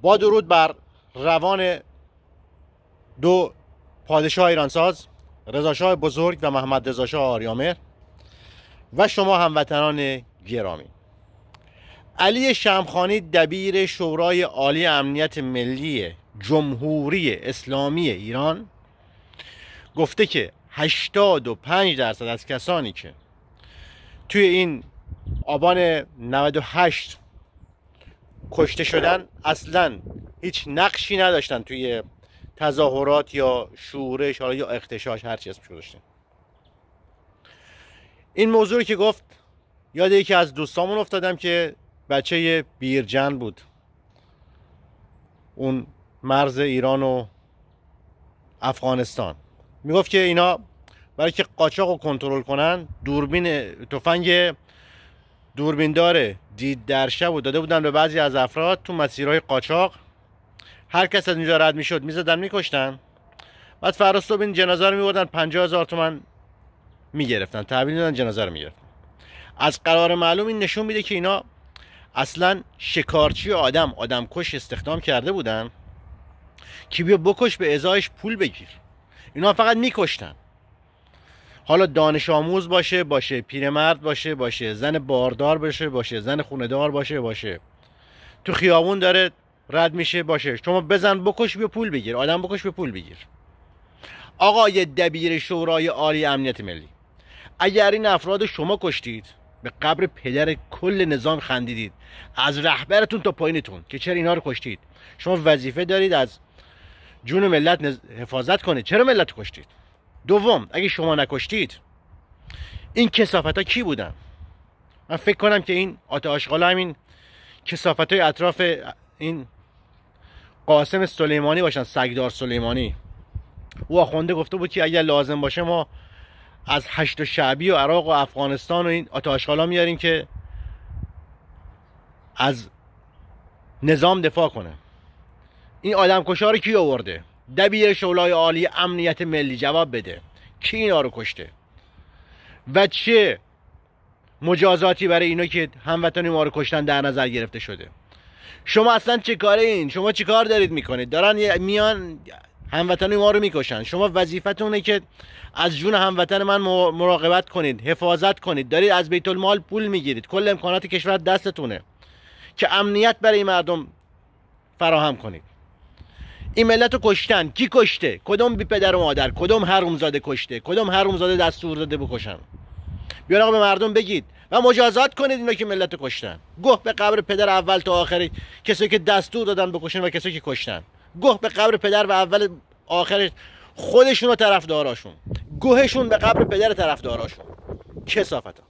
با درود بر روان دو پادشاه ایرانساز شاه بزرگ و محمد شاه آریامر و شما هموطنان گرامی علی شمخانی دبیر شورای عالی امنیت ملی جمهوری اسلامی ایران گفته که 85 درصد از کسانی که توی این آبان 98 کشته شدن اصلا هیچ نقشی نداشتن توی تظاهرات یا شورش حالا یا اختشاش هر چیز اسمش داشتن این موضوع که گفت یاد یکی از دوستامون افتادم که بچه بیرجن بود اون مرز ایران و افغانستان میگفت که اینا برای که قاچاق رو کنترل کنن دوربین تفنگ دوربین داره دید در شب و داده بودن به بعضی از افراد تو مسیرهای قاچاق هر کس از اینجا رد میشد میزدن میکشتن بعد فراستو این جنازه رو میبردن 50 هزار تومن میگرفتن تحویل میدادن جنازه رو میگرفتن از قرار معلوم این نشون میده که اینا اصلا شکارچی آدم آدم کش استخدام کرده بودن که بیا بکش به ازایش پول بگیر اینا فقط میکشتن حالا دانش آموز باشه باشه پیرمرد باشه باشه زن باردار باشه باشه زن خوندار باشه باشه تو خیابون داره رد میشه باشه شما بزن بکش به پول بگیر آدم بکش به پول بگیر آقای دبیر شورای عالی امنیت ملی اگر این افراد شما کشتید به قبر پدر کل نظام خندیدید از رهبرتون تا پایینتون که چرا اینا رو کشتید شما وظیفه دارید از جون ملت حفاظت کنید چرا ملت کشتید دوم اگه شما نکشتید این کسافت ها کی بودن من فکر کنم که این آت همین کسافت های اطراف این قاسم سلیمانی باشن سگدار سلیمانی او آخونده گفته بود که اگر لازم باشه ما از هشت و شعبی و عراق و افغانستان و این ها میاریم که از نظام دفاع کنه این آدم کشار کی آورده دبیر شورای عالی امنیت ملی جواب بده کی اینا رو کشته و چه مجازاتی برای اینا که هموطن ما رو کشتن در نظر گرفته شده شما اصلا چه کاره این شما چه کار دارید میکنید دارن میان هموطن ما رو میکشن شما وظیفتونه که از جون هموطن من مراقبت کنید حفاظت کنید دارید از بیت المال پول میگیرید کل امکانات کشور دستتونه که امنیت برای مردم فراهم کنید این ملت رو کشتن کی کشته کدوم بی پدر و مادر کدوم هرومزاده کشته کدوم زاده دستور داده بکشن بیان آقا به مردم بگید و مجازات کنید اینا که ملت رو کشتن گه به قبر پدر اول تا آخری کسی که دستور دادن بکشن و کسی که کشتن گه به قبر پدر و اول آخرش خودشون و طرفداراشون گوهشون به قبر پدر طرفداراشون کسافتا